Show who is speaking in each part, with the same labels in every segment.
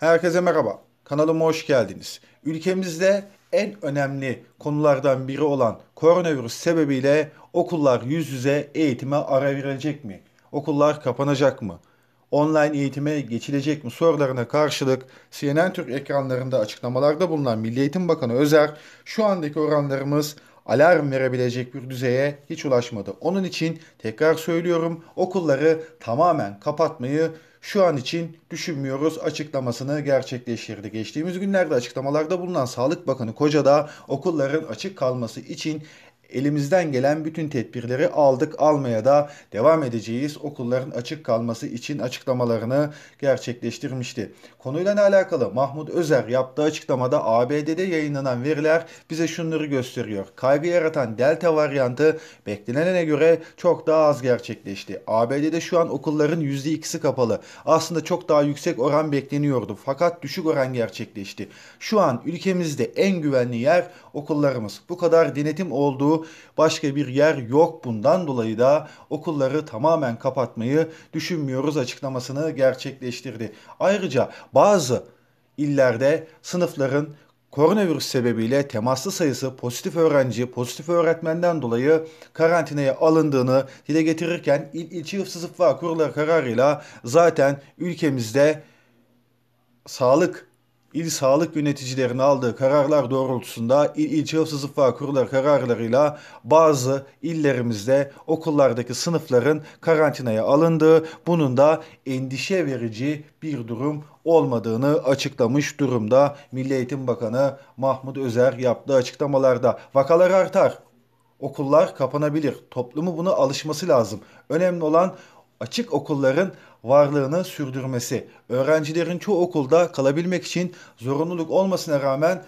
Speaker 1: Herkese merhaba. Kanalıma hoş geldiniz. Ülkemizde en önemli konulardan biri olan koronavirüs sebebiyle okullar yüz yüze eğitime ara verecek mi? Okullar kapanacak mı? online eğitime geçilecek mi sorularına karşılık CNN Türk ekranlarında açıklamalarda bulunan Milli Eğitim Bakanı Özer şu andaki oranlarımız alarm verebilecek bir düzeye hiç ulaşmadı. Onun için tekrar söylüyorum okulları tamamen kapatmayı şu an için düşünmüyoruz açıklamasını gerçekleştirdi. Geçtiğimiz günlerde açıklamalarda bulunan Sağlık Bakanı Koca da okulların açık kalması için Elimizden gelen bütün tedbirleri aldık, almaya da devam edeceğiz. Okulların açık kalması için açıklamalarını gerçekleştirmişti. Konuyla alakalı Mahmut Özer yaptığı açıklamada ABD'de yayınlanan veriler bize şunları gösteriyor. Kaygı yaratan delta varyantı beklenene göre çok daha az gerçekleşti. ABD'de şu an okulların %2'si kapalı. Aslında çok daha yüksek oran bekleniyordu fakat düşük oran gerçekleşti. Şu an ülkemizde en güvenli yer okullarımız. Bu kadar denetim olduğu başka bir yer yok. Bundan dolayı da okulları tamamen kapatmayı düşünmüyoruz açıklamasını gerçekleştirdi. Ayrıca bazı illerde sınıfların koronavirüs sebebiyle temaslı sayısı pozitif öğrenci, pozitif öğretmenden dolayı karantinaya alındığını dile getirirken il ilçe hıfzı sıfva kurulları kararıyla zaten ülkemizde sağlık İl sağlık yöneticilerinin aldığı kararlar doğrultusunda il ilçe hıfzı zıffa kurulları kararlarıyla bazı illerimizde okullardaki sınıfların karantinaya alındığı bunun da endişe verici bir durum olmadığını açıklamış durumda Milli Eğitim Bakanı Mahmut Özer yaptığı açıklamalarda. Vakalar artar, okullar kapanabilir. Toplumu buna alışması lazım. Önemli olan açık okulların varlığını sürdürmesi. Öğrencilerin çoğu okulda kalabilmek için zorunluluk olmasına rağmen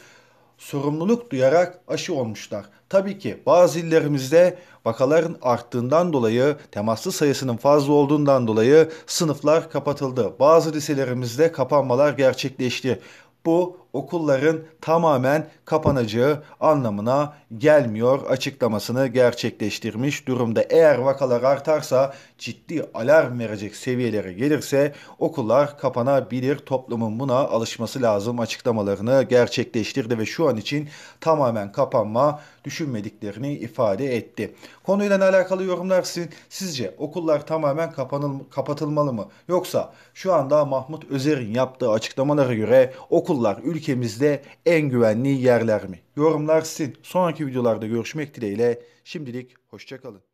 Speaker 1: sorumluluk duyarak aşı olmuşlar. Tabii ki bazı illerimizde vakaların arttığından dolayı, temaslı sayısının fazla olduğundan dolayı sınıflar kapatıldı. Bazı liselerimizde kapanmalar gerçekleşti. Bu okulların tamamen kapanacağı anlamına gelmiyor açıklamasını gerçekleştirmiş durumda. Eğer vakalar artarsa ciddi alarm verecek seviyelere gelirse okullar kapanabilir. Toplumun buna alışması lazım açıklamalarını gerçekleştirdi ve şu an için tamamen kapanma düşünmediklerini ifade etti. Konuyla alakalı yorumlar sizin. Sizce okullar tamamen kapanıl kapatılmalı mı? Yoksa şu anda Mahmut Özer'in yaptığı açıklamalara göre okullar ülke ülkemizde en güvenli yerler mi? Yorumlar sizin. Sonraki videolarda görüşmek dileğiyle. Şimdilik hoşçakalın.